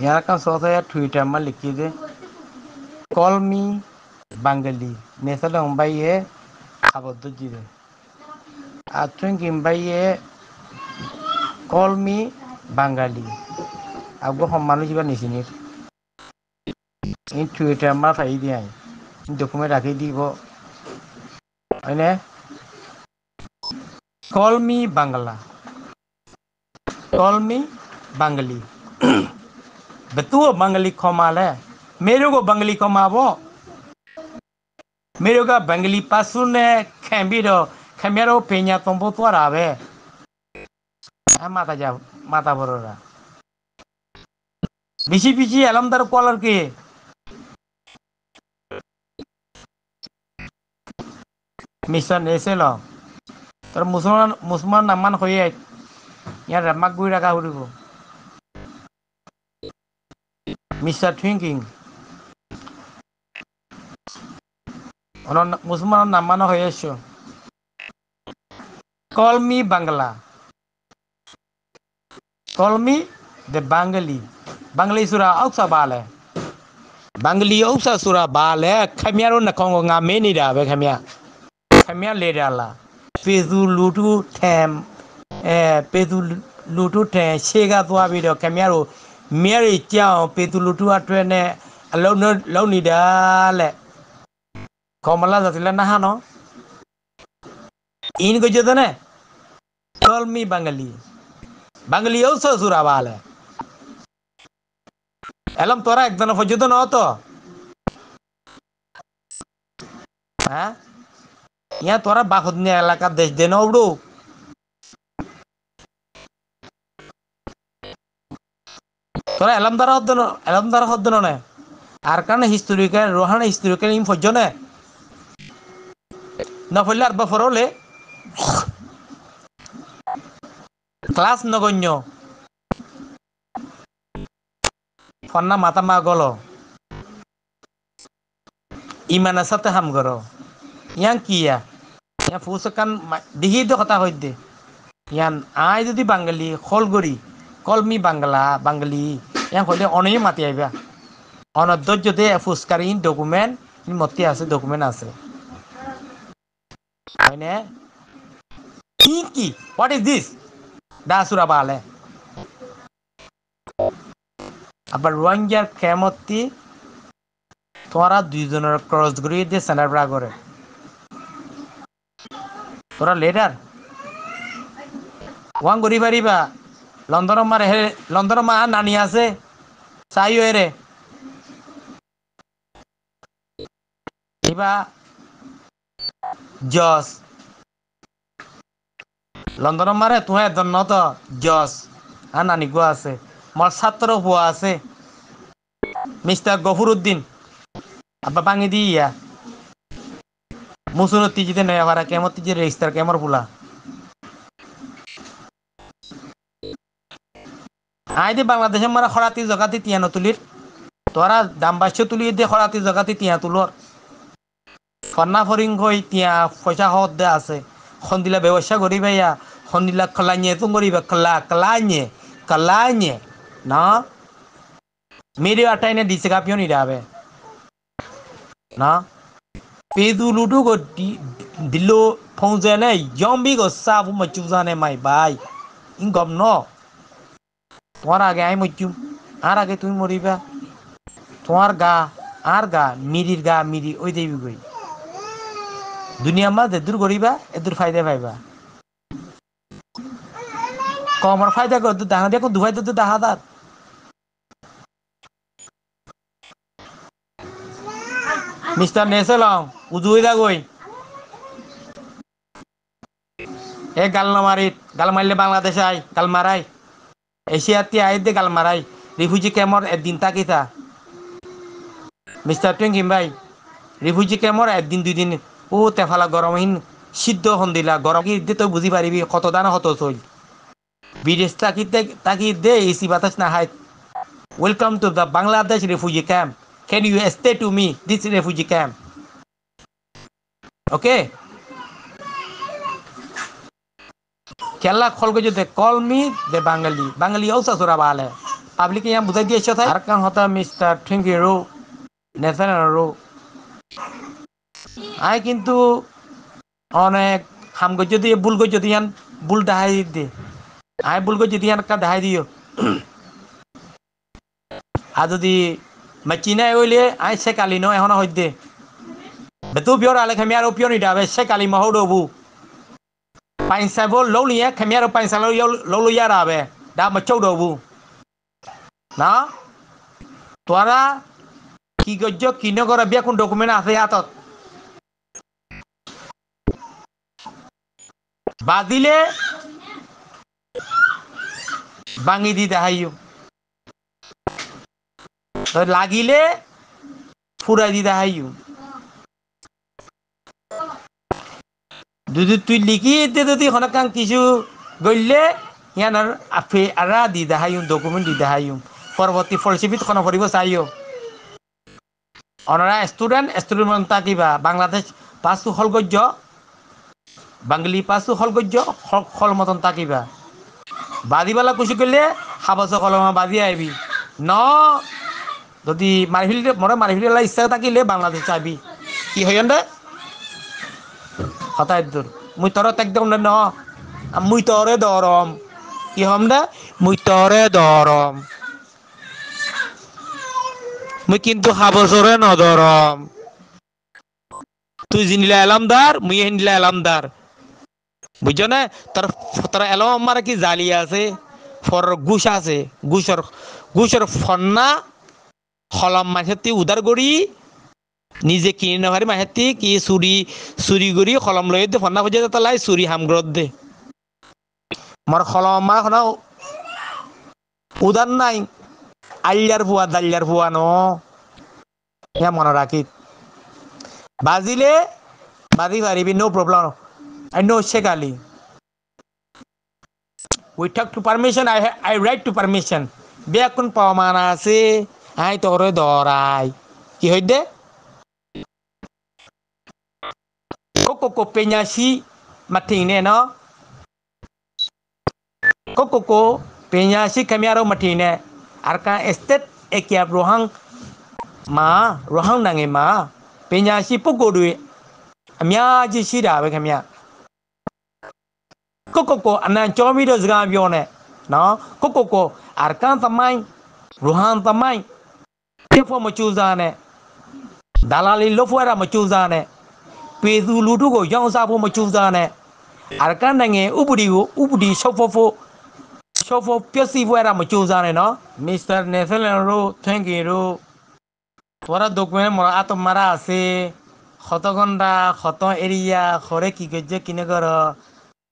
यहाँ का सोचा यार ट्विटर মা লিখি कीजिए কল মি বাঙালি নেশাল হুম্বাইয়ে আবদ্ধ জীবন আচুন কিম্বাইয়ে কলমি বাঙালি আগু সম্মানো যাবা নিচিনির ইন টুইটার আমার ফাই দিয়ে ডকুমেন্ট রাখি দিব হয়নে me Bangla call me Bangali betua bangli komale merugo bangli komabo meruga bangli pasune khambiro khamiaro penya tombo twara be mata ja mata borora bichi bichi alamdar color ke mission এসে ল তোর মুসলমান মুসলমান নামান হয়ে ইয়ার রামাক গুই রাখা হরিব Mr. Twinking. Ono Musman nama no hoyesho. Call me Bangla. Call me the Bangali. Bangali sura auksa bale. Bangali auksa sura bale. Khamya ro na kongo nga me ni da be khamya. Khamya le da la. Pezu lutu tham. Eh pezu လူတို့ထံရှေ့ကသွားပြီးတော့ခင်ဗျားတို့မြဲရီကြောင်ပေသူလူထုအတွက်နဲ့အလုံးလုံးနေတာလက်ခေါမလာသတိလနာဟာနော် इनको जो ने call मी बंगली बंगली ओ ससुरा वाले alum तोरा एक दन फजुद न तो हां या तोरा बाखुद ने इलाका देश देना उड़ू তোরা এলাম দ্বারা হদ্দন এলাম দ্বারা হদ্দন নে আর কারণে হিস্টোরিক্যাল রোহান হিস্টোরিক্যাল ইম ফজ্জ নে না ফলে আর বফরলে ক্লাস নগণ্য ফন্না মাতা মা গল ইমানের সাথে হাম গর ইয়াং কিয়া ইয়া ফুস কান দিহি দে কথা হইতে ইয়ান আয় যদি বাঙালি খলগরি কলমি বাংলা বাঙালি এম হলে অনেই মাতি আইবা অনধ্যর যদি ফুসকারি ডকুমেন্ট মতি আছে ডকুমেন্ট আছে হয়নে কি কি হোয়াট ইজ দিস দাসুরা বালে আবার রোহিঙ্গার খেমতি তোরা দুইজনের ক্রস ঘুরিয়ে দিয়ে সেনাপড়া করে তোরা লেডার ওয়াং ঘুরি পারিবা লন্ডন মার হে লন্ডন মা নানি আছে চাইও এরে কিবা জস লন্ডন মারে তুহে জন্নত জস আর নানি গো আছে মোর ছাত্র হুয়া আছে মিস্টার গফুর উদ্দিন আব্বা বাঙি দিয়া মুসুর তিজিতে নয়া ভাড়া কেমন তিজি রেজিস্টার কেমন ফুলা আইদে বাংলাদেশে মারা খরাতি জগাতি তিয়া নতুলির তোরা দাম বাইশ তুলি দে খরাতি জগাতি তিয়া তুলর ফন্না ফরিং কই তিয়া পয়সা হত দে আছে খন্দিলা ব্যবসা করি ভাইয়া খন্দিলা খলাইয়ে তুম করিবা খলা কলাইয়ে কলাইয়ে ন মেরে আটাই না দিছে কাপিও নিরাবে ন পেদু লুডু গো দিলো ফৌজে নে জম্বি গো সাবু মচুজানে মাই বাই ইন গম ন তোমার আগে আমি মরিম আর আগে তুমি মরিবা তোমার গা আর গা মিরির গা মিরি ওই দেবি গই দুনিয়া মাছ এদুর গরিবা এদুর ফায়দা পাইবা কমার ফায়দা কর দাহা দিয়ে দুহাই তো দার মিস্টার নেসেলাম এ গাল মারিত গাল মারলে বাংলাদেশে আয় গাল মারাই এশিয়াতে গাল মারাই রিফিউজি ক্যাম্পর একদিন তাকিতা মিস্টার টুইঙ্কিম ভাই রিফিউজি ক্যাম্পর একদিন দুই দিন ও তেফালা গরমহীন সিদ্ধ হন দিলা গরম কি দে তো বুঝি পারিবি কত দান হত চল বিদেশ তাকি তাকি দে এসি বাতাস না hi welcome to the Bangladesh refugee camp can you stay to me this refugee camp okay খেলা খলগে কল মি দে বাঙালি বাঙালি ওসা সুরা বালে পাবলিক ইয়া বুঝাই দিয়েছো তাই আর কান হতা মিস্টার ঠিঙ্কি রো ন্যাশনাল রো আই কিন্তু অনেক খামগো যদি ভুলগো যদি ইয়ান ভুল দে আই আয় ভুলগো যদি ইয়ান কা দেখাই দিও আর যদি মেচিনাই ওইলে আয় সে কালি ন এখন দে বেতু পিওর আলে আর ও পিওর ইডাবে সে কালি মহৌ রবু ပိုင်ဆိုင်ဖို့လုံးလျက်ခင်ဗျားတို့ပိုင်ဆိုင်လို့လုံးလို့ရတာပဲဒါမချုပ်တော့ဘူးနော်သွားရကီကိုဂျိုကီနိုဂရဘျက်ကွန်ဒိုကူမန့်အသရတ် বাদিলে বাঙি দিতে হাইও লাগিলে ফুরাই দিতে হাইও যদি তুই লিখি এতিয়া যদি সনকাং কিছু গলিলে সিহঁতৰ আফে আৰা দি দেখাইম ডকুমেণ্ট দি দেখাইম পৰৱৰ্তী ফলচিপিত খন ফুৰিব চাই অনৰা ষ্টুডেণ্ট ষ্টুডেণ্ট কিবা বাংলাদেশ পাঁচটো সলগজ্য বাংলী পাঁচটো সলগজ্য সল মতন্তা কিবা বাদিবালা কৈছো কলিলে সাবাচ কলম বাদি আহিবি ন যদি মাৰিফিলি মই মাৰিফিলি ইচ্ছা থাকিলে বাংলাদেশ চাবি কি হয় দে হতায় দূর মুই তোর একদম ন মুই তরে দরম কি হম না মুই তরে দরম মুই কিন্তু হাবসরে নদরম তুই জিনিলা মুই হিনিলা না তার তার এলাম আমার কি জালি আছে ফর গুস আছে গুসর গুসর ফন্না হলম মাছের তুই উদার নিজে কিনে নেওয়ারি মাহেতি কি চুরি চুরি করি কলম লই দে ফন্না খুঁজে দে তালাই চুরি হামগ্রত দে মোর কলম মা উদার নাই আল্লার ভুয়া দাল্লার ভুয়া ন হ্যাঁ মনে রাখি বাজিলে বাজি পারিবি নো প্রবলেম আই নো শেখালি উই ঠাক to permission I I right to permission কোন পাওয়া মানা আছে আই তোর দরাই কি দে ကိုကိုပညာရှိမထင်နဲ့နော်ကိုကိုကိုပညာရှိခင်ဗျားတို့မထင်နဲ့အာကန်အစ်တက်အကီယဘရဟန်မာရဟန်နိုင်ငံမှာပညာရှိပုဂ္ဂိုလ်တွေအများကြီးရှိတာပဲခင်ဗျာကိုကိုကိုအနံကြောပြီးတော့စကားပြောနေနော်ကိုကိုကိုအာကန်သမိုင်းရဟန်သမိုင်းတေဖို့မကြိုးစားနဲ့ဒါလာလီလို့ဖွဲ့ရမကြိုးစားနဲ့ပြည်သူလူထုကိုရောင်းစားဖို့မကြိုးစားနဲ့အာရကန်နိုင်ငံဥပဒေကိုဥပဒေရှုပ်ဖို့ဖို့ရှုပ်ဖို့ပြည့်စုံပွဲတာမကြိုးစားနဲ့နော်မစ္စတာနေသလန်ရိုသင်ကီရိုဝရဒုကမဲမရအတမရာစေခတဂန္ဒာခတဧရိယာခရကီကကြကိနဂရ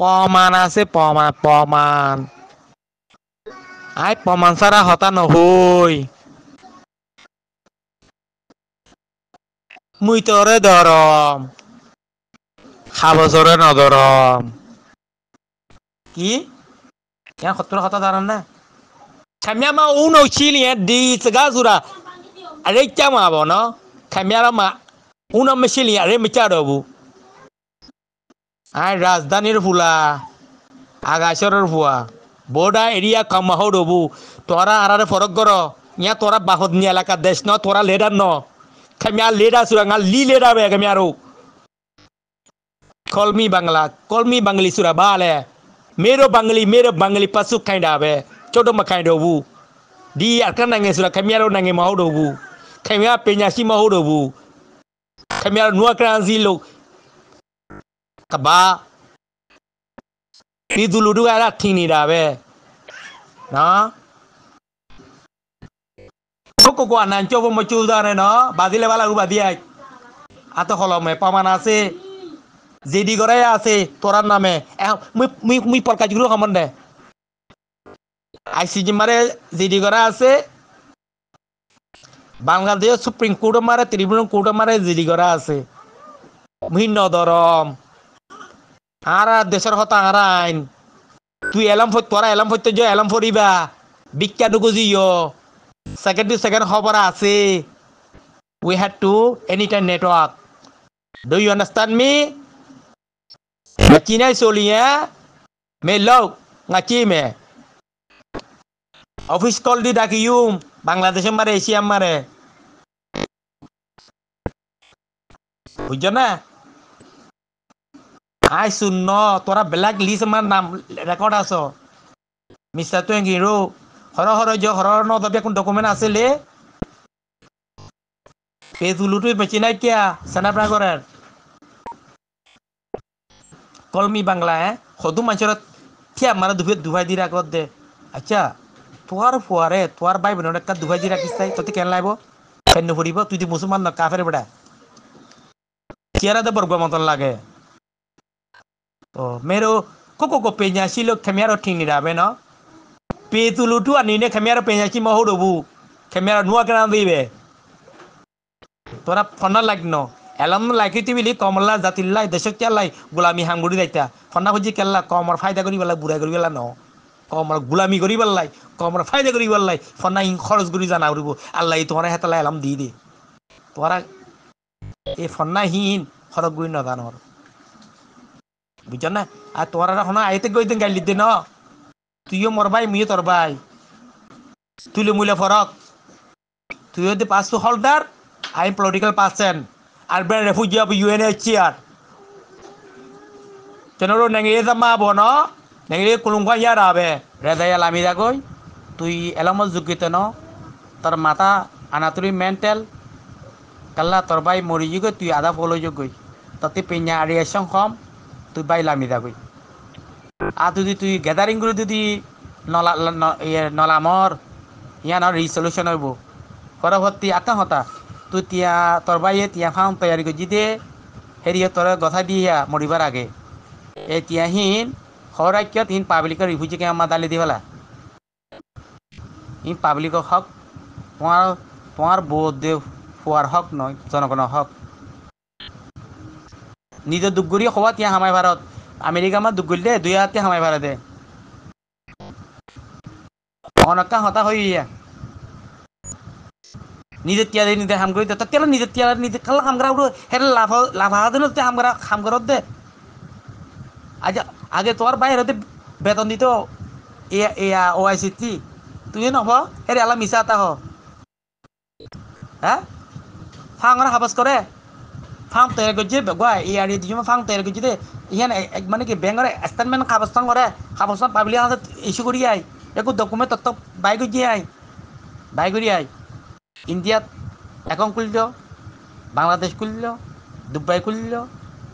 ပေါ်မာနာစေပေါ်မာပေါ်မာန်ไอ้ปอมันซาราหอตันโอ้ยมุยตัวเรดอรอม সাবজরে নদৰম কি কেন খতুর কথা জানান না থামিয়া মা উ নৌছিল দি সগা জুরা আরে কে মা বন থামিয়া মা উ নমেছিল আৰে মিঠা ৰব আই ৰাজধানীৰ ফুলা আগাশরের ফুয়া বর্ডার এরিয়া কামাহ রবু তোরা আরারে ফৰক গৰ ইয়া তোরা বাহত নি এলাকা দেশ ন তোরা লেডাৰ ন থামিয়া লেডা সুরাঙ্গা লি লেডা বেগামি আৰু call me bangla call me bangli ဆိုတာဘာလဲမေရောဘင်္ဂလီမေရောဘင်္ဂလီပတ်စုခိုင်းတာပဲကျောက်တော့မခိုင်းတော့ဘူးဒီအခက်နိုင်ငံဆိုတာခင်ဗျားတို့နိုင်ငံမဟုတ်တော့ဘူးခင်ဗျားပညာရှိမဟုတ်တော့ဘူးခင်ဗျားတို့နွားကရန်စီလို့ကဘာဒီသူလူတို့ကထင်နေတာပဲနော်ကိုကိုကနန်ကျော်မကျူးသားနဲ့နော်ဘာဒီလဲဘာလာဥပဒီအအတခလုံးမေပမနာစေ জেডি গড়াই আছে তোরার নামে মুই মুই প্রকাশ গুলো সম্বন্ধে আইসি জি মারে জেডি গড়া আছে বাংলাদেশ সুপ্রিম কোর্ট মারে ত্রিপুরা কোর্ট মারে জেডি গড়া আছে ভিন্ন দরম আর দেশের হতা আর আইন তুই এলাম ফত তোরা এলাম ফত যে এলাম ফরিবা বিখ্যাত জিও সেকেন্ড টু সেকেন্ড খবর আছে we had to any time network do you understand me nga chi này số lia mê lâu nga chi mê office call দি ডাকি ইউম বাংলাদেশে মারে এশিয়া মারে বুঝছো না আই শূন্য তোরা ব্ল্যাক লিস্ট আমার নাম রেকর্ড আস মিস্টার তুই হিরো হর হর যে হর হর নদবে কোন ডকুমেন্ট আছে লে পেজ উলুটুই বেচি নাই কিয়া সেনাপ্রাগরের কলমি বাংলা হ্যাঁ সদু মানুষের ঠিয়া মানে দুহে দুহাই দি রাখত দে আচ্ছা তোয়ার ফুয়ারে তোয়ার বাই বোনের একটা দুহাই দি রাখিস তাই তোতে কেন লাগবো কেন ফুরিব তুই তো মুসলমান না কাফের বেড়া চেহারা দে বর্গ মতন লাগে তো মেরো কোকো কো পেঁজা ছিল খেমিয়ারও ঠিক নি ন না পে তুলুটু আর নিনে খেমিয়ারও পেঁজা কি মহ ডবু খেমিয়ার নুয়া কেনা দিবে তোরা ফোন লাগ ন এলাম লাইকিতি বিলি কমলা জাতিল্লাই দেশক কেলাই গোলামি হামগুড়ি দায়িতা খন্না খুঁজি কেলা কমর ফায়দা করি পেলাই বুড়াই করি পেলা ন কমর গোলামি করি পেলাই কমর ফায়দা করি পেলাই খন্না ইং খরচ করি জানা করিব আল্লাহ তোমার হেতালা এলাম দি দে তোমার এই ফন্না হিন খরচ গুড়ি নদানর বুঝছ না আর তোরা শোনা আইতে গই দিন গাইলি দে ন তুইও মর ভাই মুইও তোর ভাই তুইলে মুলে ফরক তুইও দি পাঁচশো হলদার আই political percent urban refugee of UNHCR tenoro nengire sama bono nengire kulungwa ya yara be redaya lamida koi tui elamol jukiteno tar mata anaturi mental kala tar bai mori jugo tui ada polo jugoi tati pinya reaction kom tui bai lamida koi আর যদি তুই গ্যাদারিংগুলো যদি নলা নলামর ইয়ান Kora hoti পরবর্তী hota, তু তিয়া তরবাইয়ে তিয়া fawn তৈয়ারি গজি দে হেরিয়ে তর গথা দিয়া মরিবার আগে এ তিয়াহীন হরাক্য তিন পাবলিকের রিফিউজিকে আমার দালি দিবেলা ই পাবলিকৰ হক তোমাৰ তোমাৰ বৌদেউ হোৱাৰ হক নহয় জনগণ হক নিজৰ দুগুৰি খোৱা তিয়া হামাই ভাৰত আমেৰিকা আমাৰ দুগুৰি দে দুই হাতে হামাই ভাৰত দে অনকা হতা হৈ ইয়া নিজের তিয়ারে নিজে হাম করি দে তেল নিজের তিয়ারে নিজে কাল হাম করা উঠো হের লাভ লাভ হাতে তে হাম করা হাম করত দে আজ আগে তোর বাইরে বেতন দিত এ এয়া ও আই সি টি তুই নহ হের এলা মিশা তা হ হ্যাঁ ফাংরা হাবাস করে ফাং তৈরি করছে গোয়া এই আর দিছি ফাং তৈরি করছে দে ইহান মানে কি ব্যাংকের স্টেটমেন্ট খাবস্থান করে খাবস্থান পাবলিক হাতে ইস্যু করি আয় একো ডকুমেন্ট তত্ত্ব বাই করছি আয় বাই করি আয় ইন্ডিয়াত এখন খুলল বাংলাদেশ খুলল দুবাই খুলল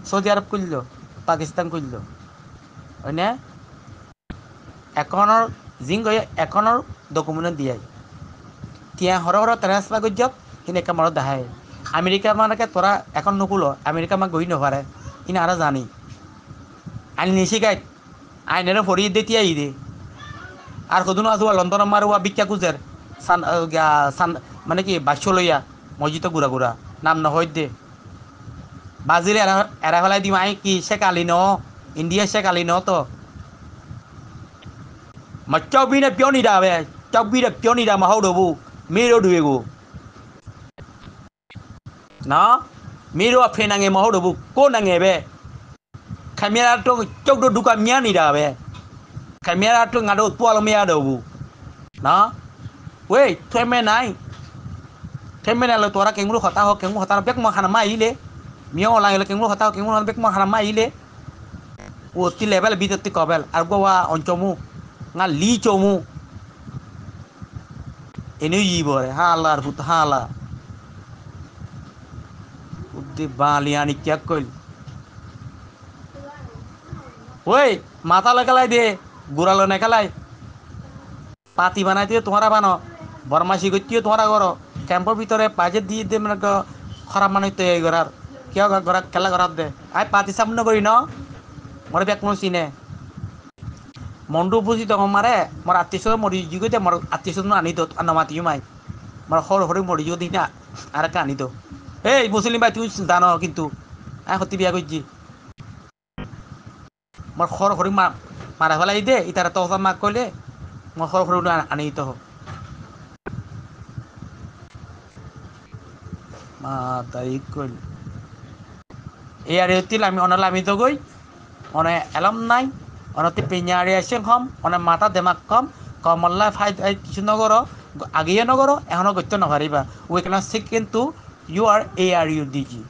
সৌদি আরব খুলল পাকিস্তান খুলল হয়নে এখনৰ জিং গৈ এখনৰ ডকুমেণ্ট দিয়ে তিয়া সৰ সৰ ট্ৰেঞ্চফাৰ কৰি দিয়ক কিন্তু একে মনত দেখাই আমেৰিকা মানে তৰা এখন নুখুল আমেৰিকা মাক গৈ নপাৰে কিন্তু আর জানি আইন নিশিকায় আইনেৰে ভৰি দে তিয়া আহি দে আৰু সুধো নাজোৱা লণ্ডনৰ মাৰোৱা বিকা মানে কি বাস্য লইয়া মসজিদে ঘুরা ঘুরা নাম নহয় দে বাজিলে এরা এরা ফেলাই দিম আই কি শেখ আলী ন ইন্ডিয়া শেখ আলী ন তো မကြောက်ပြီးနဲ့ပြောနေတာပဲကြောက်ပြီးနဲ့ပြောနေတာမဟုတ်တော့ဘူးမိတို့တွေကိုနော်မိတို့ကဖေနိုင်ငံမဟုတ်တော့ဘူးကိုယ်နိုင်ငံပဲခမရတော့ကြောက်တော့ဒုက္ခမြန်းနေတာပဲခမရတော့ငါတို့သွားလို့မရတော့ဘူးနော်ဝေးထွေးမဲနိုင် temene lo tora kenguru hota ho kenguru hota bek mo khana maile mio la lo kenguru hota ho kenguru hota bek mo khana maile o ti level bi ti kobel ar go wa onchomu nga li chomu ene yibore hala ar put hala uddi baliani kya koil ওই মাথা লাগালাই দে গুড়ালো নেকালাই পাতি বানাই দিয়ে তোমরা বানো বরমাসি করতেও তোমরা করো ক্যাম্পর ভিতরে পাজে দিয়ে দিয়ে মানে খরা মানুষ তো এই ঘরার কেউ ঘরা খেলা ঘরার দে আই পাতি সামনে করি ন মোর ব্যাগ কোনো চিনে মনটো বুঝি তো মারে মোর আত্মীয় স্বজন মরি যুগে দে মোর আত্মীয় স্বজন আনি তো নমাতিও মাই মোর সর সরে মরি যুগ না আর একটা আনি তো এই মুসলিম ভাই তুই জান কিন্তু আই সত্যি বিয়া করছি মোর সর সরি মারা ফেলাই দে ইতারা তো মাক কলে মোর সর সরি আনি তো তাই কইল এয়ারে তিল আমি অনালে আমি তো গই অনে এলাম নাই অনতে পিঁয়ারে আসে কম অনে মাথা দেমাক কম কমল্লা ফাই কিছু নগর আগিয়ে নগর এখনো গত্য নভারিবা উইকনেস ঠিক কিন্তু you are a are you ডি ডিজি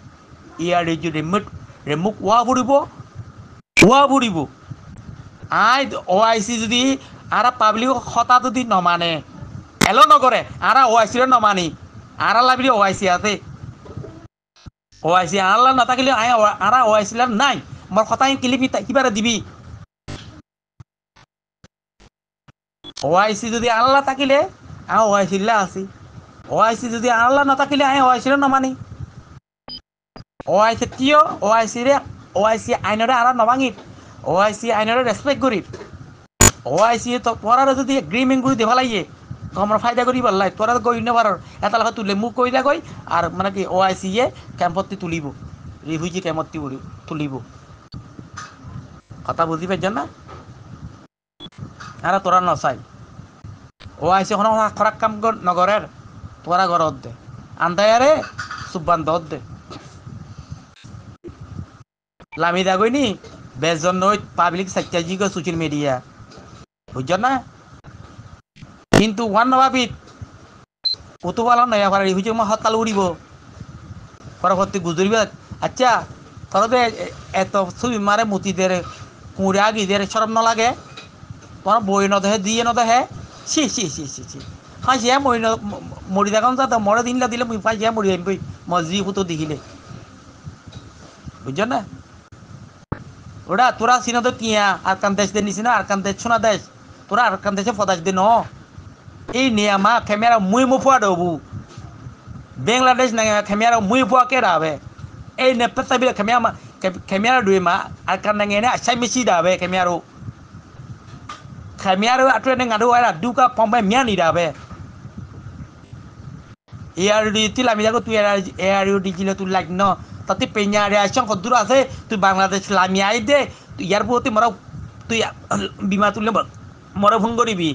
ই আর ইউ রিমোট রিমুক ওয়া বুড়িব ওয়া বুড়িব আই ও আইসি যদি আর পাবলিক হতা যদি নমানে এলো নগরে আর ও আইসিরে নমানি আর লাবিলে ও আইসি আছে ওয়াইসি আনালা নাথাকিলে আই আনা ওয়াইসিলার নাই আমার কথা কিলিপি কিবারে দিবি ওয়াইসি যদি আনলা থাকিলে আহ ওয়াইসিল্লা আছি ওয়াইসি যদি আনলা নাথাকিলে আই ওয়াইসির নামানি ওয়াইসি কিয় ওয়াইসিরে ওয়াইসি আইনরে আনা নভাঙিত ওয়াইসি আইনরে রেসপেক্ট করিত ওয়াইসি তো পরারে যদি এগ্রিমেন্ট করে দেবা লাগিয়ে তো আমরা ফায়দা করি পারলাই তোরা গই নেবার এটা লেখা তুলে মুখ কই গই আর মানে কি ও এ ইয়ে ক্যাম্পতি তুলিব রিফিউজি ক্যাম্পতি তুলিব কথা বুঝি পাইছ না আরে তোরা নসাই ও আইসি এখন খরাক কাম নগরের তোরা ঘর দে আন্দায় আরে সুবান দত দে লামি দাগইনি বেজন নই পাবলিক গ সোশ্যাল মিডিয়া বুঝছ না কিন্তু ওয়ান নবাবিত কৌতূহল নাই আবার রিভিজে মা হতাল উড়িব পরবর্তী গুজরিব আচ্ছা তরবে এত ছবি মারে মুতি দের কুঁড়া গি দের শরম না তোমার বই নদহে দিয়ে নদহে সি সি সি সি সি হ্যাঁ সে মরি মরি দেখাম তা মরে দিন দিলে মুই ফাই যে মরি আনবই মজি ফুতো দিঘিলে বুঝছ না ওটা তোরা সিনদ কিয়া আর কান দেশ দে নিছিনা আর কান দেশ সোনা দেশ তোরা আর কান দেশে ফদাস দে ন အေးနေရာမှာခင်ဗျားတို့မွေးမဖွားတော့ဘူးဘင်္ဂလားဒေ့ရှ်နိုင်ငံကခင်ဗျားတို့မွေးဖွားခဲ့တာပဲအဲ့နဲ့ပတ်သက်ပြီးခင်ဗျားမခင်ဗျားတို့တွေမှာအကနိုင်ငံနဲ့အဆိုင်မရှိတာပဲခင်ဗျားတို့ခင်ဗျားတို့အတွက်နဲ့ငါတို့အဲ့ဒါဒုက္ခပေါင်းပဲမြန်နေတာပဲ ARD တိလာမီကသူ ARD ကြီးလို့သူ like နော်တတိပညာရရှောင်းကဒူရာစေသူဘင်္ဂလားဒေ့ရှ်လာမြိုင်တဲ့ यार ပိုတိမရောသူ बीमा तुले मरो भंगोरी भी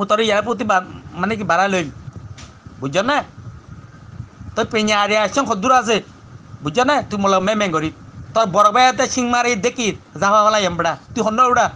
ମୁଁ ତୋର ୟା ପ୍ରତି ମାନେ କି ବାରା ଲଇବି ବୁଝ ନା ତୋ ପିଞ୍ଜାରେ ଆସିଛ ଖଦୂର ଆସେ বুঝছো না তুই মোলা মেমেঙ্গরি তোর বড় ভাই সিং মারি দেখি যাওয়া হলা এমবড়া তুই হন্নড়া